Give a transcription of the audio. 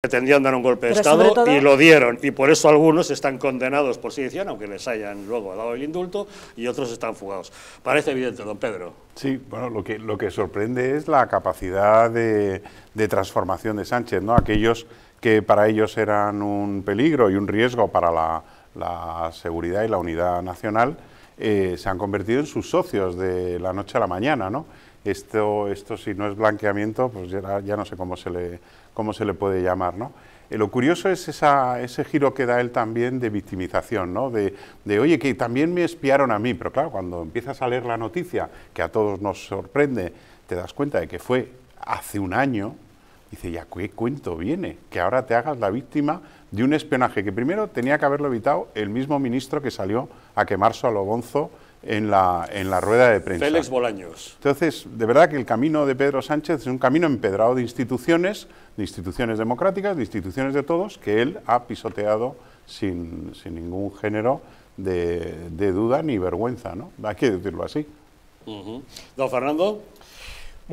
Pretendían dar un golpe de Estado y lo dieron, y por eso algunos están condenados por decían, aunque les hayan luego dado el indulto, y otros están fugados. Parece evidente, don Pedro. Sí, bueno, lo que, lo que sorprende es la capacidad de, de transformación de Sánchez, ¿no? Aquellos que para ellos eran un peligro y un riesgo para la la seguridad y la unidad nacional, eh, se han convertido en sus socios de la noche a la mañana, ¿no? Esto, esto si no es blanqueamiento, pues ya, ya no sé cómo se le, cómo se le puede llamar, ¿no? Eh, lo curioso es ese giro que da él también de victimización, De, de, oye, que también me espiaron a mí, pero claro, cuando empiezas a leer la noticia, que a todos nos sorprende, te das cuenta de que fue hace un año, Dice, ya qué cuento viene? Que ahora te hagas la víctima de un espionaje que primero tenía que haberlo evitado el mismo ministro que salió a quemar su alobonzo en la, en la rueda de prensa. Félix Bolaños. Entonces, de verdad que el camino de Pedro Sánchez es un camino empedrado de instituciones, de instituciones democráticas, de instituciones de todos, que él ha pisoteado sin, ningún género de, de, duda ni vergüenza, ¿no? Hay que decirlo así. Don Fernando.